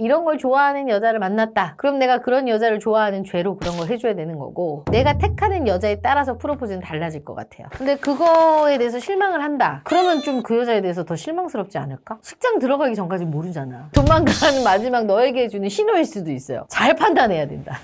이런 걸 좋아하는 여자를 만났다. 그럼 내가 그런 여자를 좋아하는 죄로 그런 걸 해줘야 되는 거고 내가 택하는 여자에 따라서 프로포즈는 달라질 것 같아요. 근데 그거에 대해서 실망을 한다. 그러면 좀 그 여자에 대해서 더 실망스럽지 않을까? 식장 들어가기 전까지 모르잖아. 조만간 마지막 너에게 주는 신호일 수도 있어요. 잘 판단해야 된다.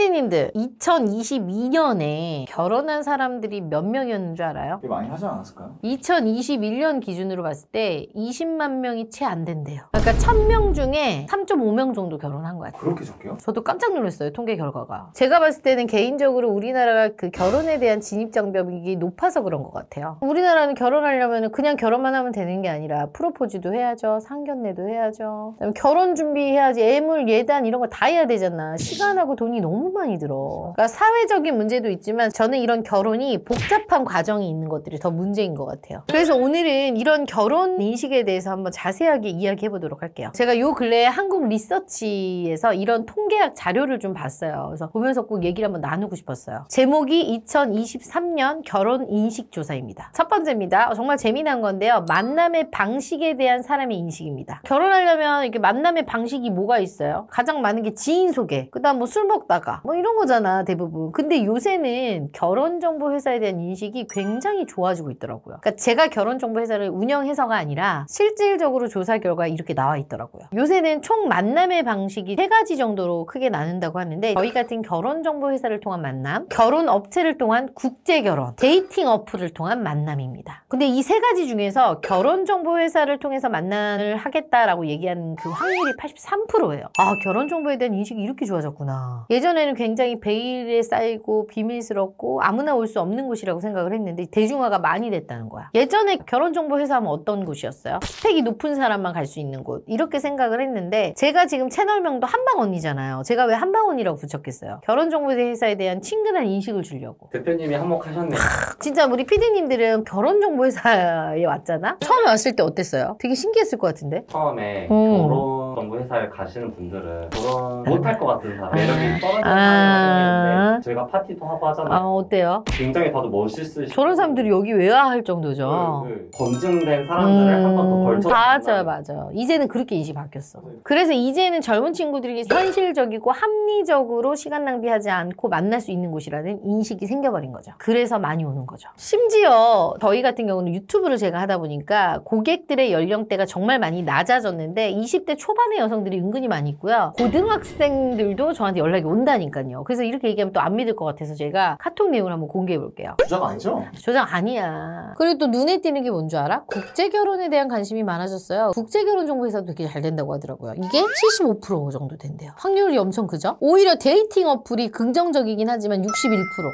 피디님들 2022년에 결혼한 사람들이 몇 명이었는 줄 알아요? 많이 하지 않았을까요? 2021년 기준으로 봤을 때 20만 명이 채 안 된대요 그러니까 1000명 중에 3.5명 정도 결혼한 거 같아요 그렇게 적게요? 저도 깜짝 놀랐어요 통계 결과가 제가 봤을 때는 개인적으로 우리나라가 그 결혼에 대한 진입장벽이 높아서 그런 것 같아요 우리나라는 결혼하려면 그냥 결혼만 하면 되는 게 아니라 프로포즈도 해야죠 상견례도 해야죠 결혼 준비해야지 애물 예단 이런 거 다 해야 되잖아 시간하고 돈이 너무 많이 들어. 그러니까 사회적인 문제도 있지만 저는 이런 결혼이 복잡한 과정이 있는 것들이 더 문제인 것 같아요. 그래서 오늘은 이런 결혼 인식에 대해서 한번 자세하게 이야기해 보도록 할게요. 제가 요 근래에 한국 리서치에서 이런 통계학 자료를 좀 봤어요. 그래서 보면서 꼭 얘기를 한번 나누고 싶었어요. 제목이 2023년 결혼 인식 조사입니다. 첫 번째입니다. 어, 정말 재미난 건데요. 만남의 방식에 대한 사람의 인식입니다. 결혼하려면 이렇게 만남의 방식이 뭐가 있어요? 가장 많은 게 지인 소개. 그다음 뭐 술 먹다가 뭐 이런 거잖아 대부분 근데 요새는 결혼정보회사에 대한 인식이 굉장히 좋아지고 있더라고요 그러니까 제가 결혼정보회사를 운영해서가 아니라 실질적으로 조사 결과 이렇게 나와 있더라고요 요새는 총 만남의 방식이 세 가지 정도로 크게 나눈다고 하는데 저희 같은 결혼정보회사를 통한 만남 결혼 업체를 통한 국제결혼 데이팅 어플을 통한 만남입니다 근데 이 세 가지 중에서 결혼정보회사를 통해서 만남을 하겠다라고 얘기하는 그 확률이 83%예요 아 결혼정보에 대한 인식이 이렇게 좋아졌구나 예전에 예전에는 굉장히 베일에 쌓이고 비밀스럽고 아무나 올 수 없는 곳이라고 생각을 했는데 대중화가 많이 됐다는 거야. 예전에 결혼정보회사 하면 어떤 곳이었어요? 스펙이 높은 사람만 갈 수 있는 곳 이렇게 생각을 했는데 제가 지금 채널명도 한방언니잖아요. 제가 왜 한방언니라고 붙였겠어요? 결혼정보회사에 대한 친근한 인식을 주려고. 대표님이 한몫하셨네요. 진짜 우리 피디님들은 결혼정보회사에 왔잖아? 처음에 왔을 때 어땠어요? 되게 신기했을 것 같은데? 처음에 어. 결혼 회사에 가시는 분들은 그런 못할 것 같은 사람 아. 매력이 떨어지는 사람인데 아. 저희가 파티도 하고 하잖아요 아, 어때요? 굉장히 다들 멋있으시 저런 사람들이 여기 왜와할 정도죠 네, 네. 검증된 사람들을 음... 한번 더 걸쳐 맞아맞아 이제는 그렇게 인식 바뀌었어 네. 그래서 이제는 젊은 친구들이 현실적이고 합리적으로 시간 낭비하지 않고 만날 수 있는 곳이라는 인식이 생겨버린 거죠 그래서 많이 오는 거죠 심지어 저희 같은 경우는 유튜브를 제가 하다 보니까 고객들의 연령대가 정말 많이 낮아졌는데 20대 초반의 여성들이 은근히 많이 있고요. 고등학생들도 저한테 연락이 온다니까요. 그래서 이렇게 얘기하면 또 안 믿을 것 같아서 제가 카톡 내용을 한번 공개해 볼게요. 조장 아니죠? 조장 아니야. 그리고 또 눈에 띄는 게 뭔 줄 알아? 국제 결혼에 대한 관심이 많아졌어요. 국제 결혼 정보에서도 되게 잘 된다고 하더라고요. 이게 75% 정도 된대요. 확률이 엄청 크죠? 오히려 데이팅 어플이 긍정적이긴 하지만 61%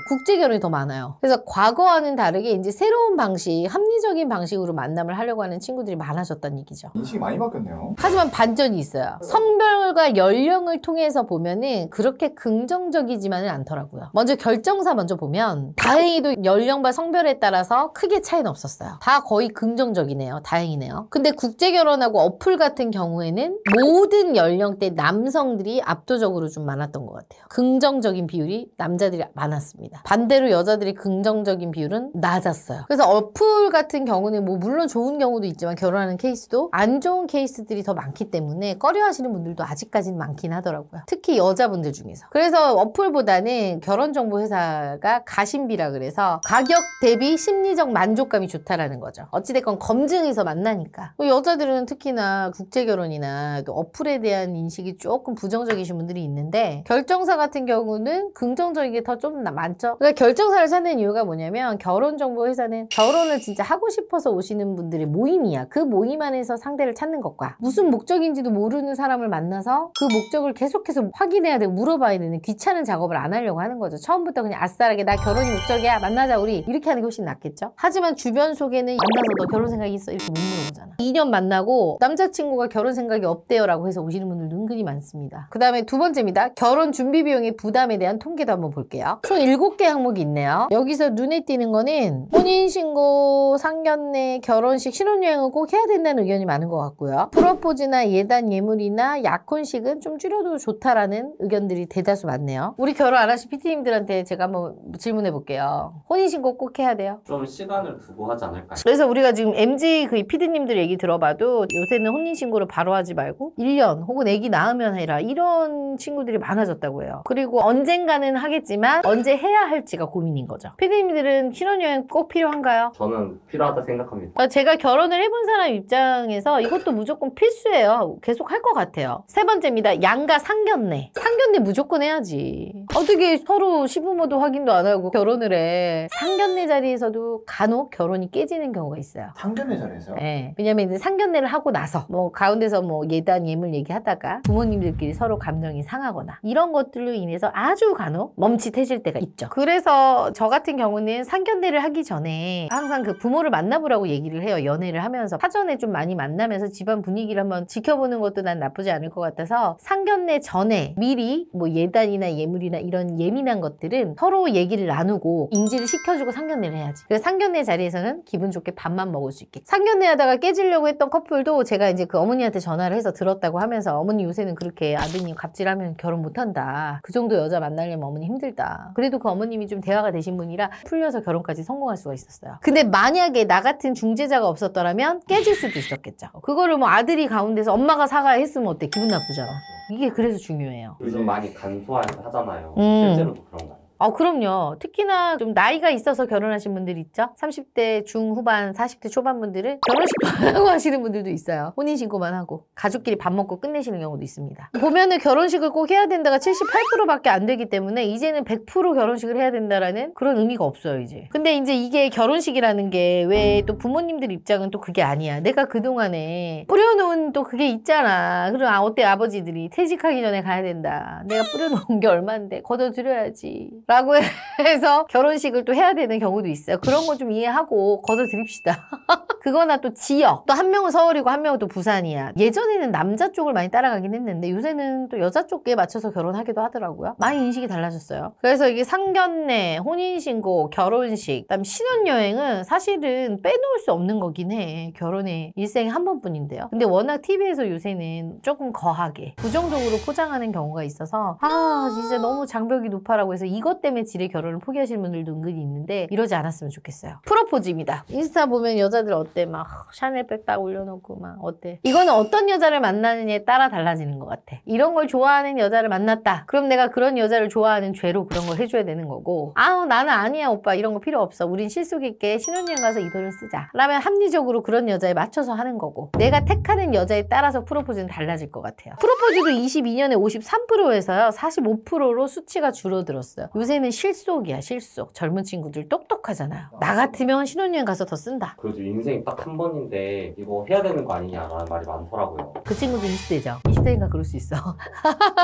국제 결혼이 더 많아요. 그래서 과거와는 다르게 이제 새로운 방식, 합리적인 방식으로 만남을 하려고 하는 친구들이 많아졌다는 얘기죠. 인식이 많이 바뀌었네요. 하지만 반전이 있어요. 있어요. 음. 성별과 연령을 통해서 보면은 그렇게 긍정적이지만은 않더라고요. 먼저 결정사 먼저 보면 다행히도 연령과 성별에 따라서 크게 차이는 없었어요. 다 거의 긍정적이네요. 다행이네요. 근데 국제 결혼하고 어플 같은 경우에는 모든 연령대 남성들이 압도적으로 좀 많았던 것 같아요. 긍정적인 비율이 남자들이 많았습니다. 반대로 여자들이 긍정적인 비율은 낮았어요. 그래서 어플 같은 경우는 뭐 물론 좋은 경우도 있지만 결혼하는 케이스도 안 좋은 케이스들이 더 많기 때문에 꺼리 꺼려하시는 분들도 아직까지는 많긴 하더라고요. 특히 여자분들 중에서. 그래서 어플보다는 결혼정보회사가 가심비라 그래서 가격 대비 심리적 만족감이 좋다라는 거죠. 어찌됐건 검증해서 만나니까. 여자들은 특히나 국제결혼이나 어플에 대한 인식이 조금 부정적이신 분들이 있는데 결정사 같은 경우는 긍정적이게더 좀 많죠. 그러니까 결정사를 찾는 이유가 뭐냐면 결혼정보회사는 결혼을 진짜 하고 싶어서 오시는 분들의 모임이야. 그 모임 안에서 상대를 찾는 것과 무슨 목적인지도 모르는 모르는 사람을 만나서 그 목적을 계속해서 확인해야 되고 물어봐야 되는 귀찮은 작업을 안 하려고 하는 거죠. 처음부터 그냥 아싸라게 나 결혼이 목적이야 만나자 우리 이렇게 하는 게 훨씬 낫겠죠. 하지만 주변 속에는 만나서 너 결혼 생각이 있어 이렇게 못 물어보잖아. 2년 만나고 남자친구가 결혼 생각이 없대요 라고 해서 오시는 분들 은근히 많습니다. 그 다음에 두 번째입니다. 결혼 준비 비용의 부담에 대한 통계도 한번 볼게요. 총 7개 항목이 있네요. 여기서 눈에 띄는 거는 혼인신고, 상견례, 결혼식, 신혼여행을 꼭 해야 된다는 의견이 많은 것 같고요. 프로포즈나 예단, 예물 약물이나 약혼식은 좀 줄여도 좋다라는 의견들이 대다수 많네요. 우리 결혼 안 하신 PT님들한테 제가 한번 질문해 볼게요. 혼인신고 꼭 해야 돼요? 좀 시간을 두고 하지 않을까요? 그래서 우리가 지금 MG 그 PD님들 얘기 들어봐도 요새는 혼인신고를 바로 하지 말고 1년 혹은 애기 낳으면 해라 이런 친구들이 많아졌다고 해요. 그리고 언젠가는 하겠지만 언제 해야 할지가 고민인 거죠. PD님들은 신혼여행 꼭 필요한가요? 저는 필요하다 생각합니다. 아, 제가 결혼을 해본 사람 입장에서 이것도 무조건 필수예요. 계속 할것 같아요. 세 번째입니다. 양가 상견례. 상견례 무조건 해야지. 어떻게 서로 시부모도 확인도 안 하고 결혼을 해. 상견례 자리에서도 간혹 결혼이 깨지는 경우가 있어요. 상견례 자리에서요? 네. 왜냐면 이제 상견례를 하고 나서 뭐 가운데서 뭐 예단 예물 얘기하다가 부모님들끼리 서로 감정이 상하거나 이런 것들로 인해서 아주 간혹 멈칫해질 때가 있죠. 그래서 저 같은 경우는 상견례를 하기 전에 항상 그 부모를 만나보라고 얘기를 해요. 연애를 하면서 사전에 좀 많이 만나면서 집안 분위기를 한번 지켜보는 것도 난 나쁘지 않을 것 같아서 상견례 전에 미리 뭐 예단이나 예물이나 이런 예민한 것들은 서로 얘기를 나누고 인지를 시켜주고 상견례를 해야지 그래서 상견례 자리에서는 기분 좋게 밥만 먹을 수 있게 상견례 하다가 깨지려고 했던 커플도 제가 이제 그 어머니한테 전화를 해서 들었다고 하면서 어머니 요새는 그렇게 아드님 갑질하면 결혼 못한다 그 정도 여자 만나려면 어머니 힘들다 그래도 그 어머님이 좀 대화가 되신 분이라 풀려서 결혼까지 성공할 수가 있었어요 근데 만약에 나 같은 중재자가 없었더라면 깨질 수도 있었겠죠 그거를 뭐 아들이 가운데서 엄마가 사과했으면 어때 기분 나쁘죠 이게 그래서 중요해요. 요즘 네. 많이 간소화하잖아요. 음. 실제로도 그런가요? 아, 그럼요. 특히나 좀 나이가 있어서 결혼하신 분들 있죠? 30대 중후반, 40대 초반 분들은 결혼식도 안 하고 하시는 분들도 있어요. 혼인신고만 하고. 가족끼리 밥 먹고 끝내시는 경우도 있습니다. 보면은 결혼식을 꼭 해야 된다가 78%밖에 안 되기 때문에 이제는 100% 결혼식을 해야 된다라는 그런 의미가 없어요, 이제. 근데 이제 이게 결혼식이라는 게 왜 또 부모님들 입장은 또 그게 아니야. 내가 그동안에 뿌려놓은 또 그게 있잖아. 그럼 아, 어때 아버지들이 퇴직하기 전에 가야 된다. 내가 뿌려놓은 게 얼만데 걷어들여야지. 라고 해서 결혼식을 또 해야 되는 경우도 있어요. 그런 거 좀 이해하고 거둬드립시다. 그거나 또 지역. 또 한 명은 서울이고 한 명은 또 부산이야. 예전에는 남자 쪽을 많이 따라가긴 했는데 요새는 또 여자 쪽에 맞춰서 결혼하기도 하더라고요. 많이 인식이 달라졌어요. 그래서 이게 상견례, 혼인신고, 결혼식, 그다음 신혼여행은 사실은 빼놓을 수 없는 거긴 해. 결혼의 일생에 한 번뿐인데요. 근데 워낙 TV에서 요새는 조금 거하게 부정적으로 포장하는 경우가 있어서 아 진짜 너무 장벽이 높아라고 해서 이것 이것 때문에 지레 결혼을 포기하시는 분들도 은근히 있는데 이러지 않았으면 좋겠어요. 프로포즈입니다. 인스타 보면 여자들 어때? 막 샤넬백 딱 올려놓고 막 어때? 이거는 어떤 여자를 만나느냐에 따라 달라지는 것 같아. 이런 걸 좋아하는 여자를 만났다. 그럼 내가 그런 여자를 좋아하는 죄로 그런 걸 해줘야 되는 거고 아우 나는 아니야 오빠 이런 거 필요 없어. 우린 실속 있게 신혼여행 가서 이 돈을 쓰자. 라면 합리적으로 그런 여자에 맞춰서 하는 거고 내가 택하는 여자에 따라서 프로포즈는 달라질 것 같아요. 프로포즈도 22년에 53%에서요 45%로 수치가 줄어들었어요. 요새는 실속이야 실속. 젊은 친구들 똑똑하잖아요. 나 같으면 신혼여행 가서 더 쓴다. 그래도 인생 이딱 한 번인데 이거 해야 되는 거 아니냐라는 말이 많더라고요. 그 친구도 20대죠. 20대인가 그럴 수 있어.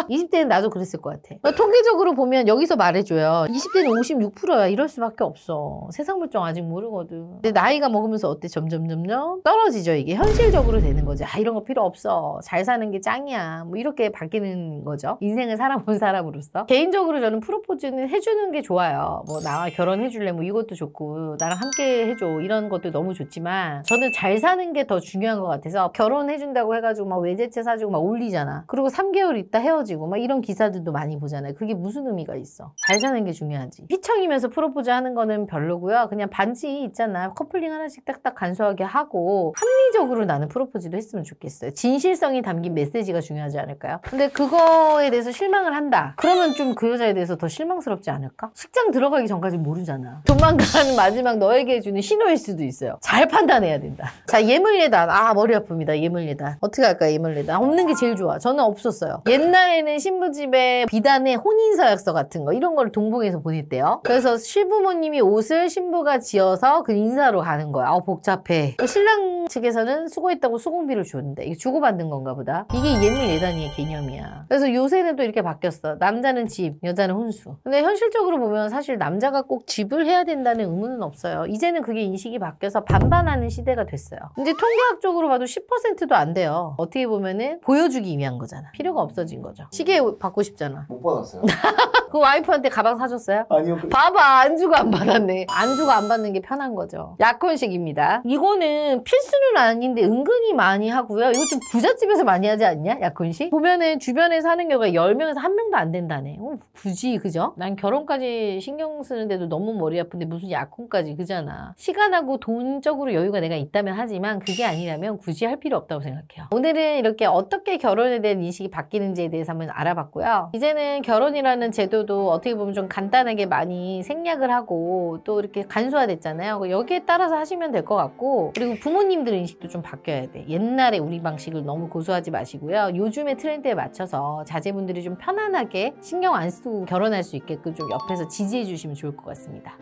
20대는 나도 그랬을 것 같아. 그러니까 통계적으로 보면 여기서 말해줘요. 20대는 56%야. 이럴 수밖에 없어. 세상 물정 아직 모르거든. 근데 나이가 먹으면서 어때? 점점 점점 떨어지죠. 이게 현실적으로 되는 거지. 아 이런 거 필요 없어. 잘 사는 게 짱이야. 뭐 이렇게 바뀌는 거죠. 인생을 살아본 사람으로서. 개인적으로 저는 프로포즈는 해주는 게 좋아요. 뭐 나와 결혼해줄래 뭐 이것도 좋고 나랑 함께 해줘 이런 것도 너무 좋지만 저는 잘 사는 게 더 중요한 것 같아서 결혼해준다고 해가지고 막 외제차 사주고 막 올리잖아. 그리고 3개월 있다 헤어지고 막 이런 기사들도 많이 보잖아요. 그게 무슨 의미가 있어? 잘 사는 게 중요하지. 피청이면서 프로포즈 하는 거는 별로고요. 그냥 반지 있잖아. 커플링 하나씩 딱딱 간소하게 하고 합리적으로 나는 프로포즈도 했으면 좋겠어요. 진실성이 담긴 메시지가 중요하지 않을까요? 근데 그거에 대해서 실망을 한다. 그러면 좀 그 여자에 대해서 더 실망스럽 부끄지 않을까? 식장 들어가기 전까지 모르잖아. 조만간 마지막 너에게 주는 신호일 수도 있어요. 잘 판단해야 된다. 자, 예물예단. 아, 머리 아픕니다. 예물예단. 어떻게 할까, 예물예단? 없는 게 제일 좋아. 저는 없었어요. 옛날에는 신부집에 비단의 혼인서약서 같은 거, 이런 거를 동봉해서 보냈대요. 그래서 시부모님이 옷을 신부가 지어서 그 인사로 가는 거야. 아, 복잡해. 그러니까 신랑 측에서는 수고했다고 수공비를 주는데, 이게 주고받는 건가 보다. 이게 예물예단의 개념이야. 그래서 요새는 또 이렇게 바뀌었어. 남자는 집, 여자는 혼수. 근데 현실적으로 보면 사실 남자가 꼭 집을 해야 된다는 의무는 없어요. 이제는 그게 인식이 바뀌어서 반반하는 시대가 됐어요. 이제 통계학적으로 봐도 10%도 안 돼요. 어떻게 보면은 보여주기 위한 거잖아. 필요가 없어진 거죠. 시계 받고 싶잖아. 못 받았어요. 그 와이프한테 가방 사줬어요? 아니요. 그 봐봐 안주가안 받았네. 안주가안 받는 게 편한 거죠. 약혼식입니다. 이거는 필수는 아닌데 은근히 많이 하고요. 이거 좀 부잣집에서 많이 하지 않냐? 약혼식? 보면은 주변에 사는 경우가 10명에서 1명도 안 된다네. 어, 굳이 그죠? 난 결혼까지 신경 쓰는데도 너무 머리 아픈데 무슨 약혼까지 그잖아. 시간하고 돈적으로 여유가 내가 있다면 하지만 그게 아니라면 굳이 할 필요 없다고 생각해요. 오늘은 이렇게 어떻게 결혼에 대한 인식이 바뀌는지에 대해서 한번 알아봤고요. 이제는 결혼이라는 제도 구조도 어떻게 보면 좀 간단하게 많이 생략을 하고 또 이렇게 간소화됐잖아요. 여기에 따라서 하시면 될 것 같고 그리고 부모님들 인식도 좀 바뀌어야 돼. 옛날에 우리 방식을 너무 고수하지 마시고요. 요즘의 트렌드에 맞춰서 자제분들이 좀 편안하게 신경 안 쓰고 결혼할 수 있게끔 좀 옆에서 지지해 주시면 좋을 것 같습니다.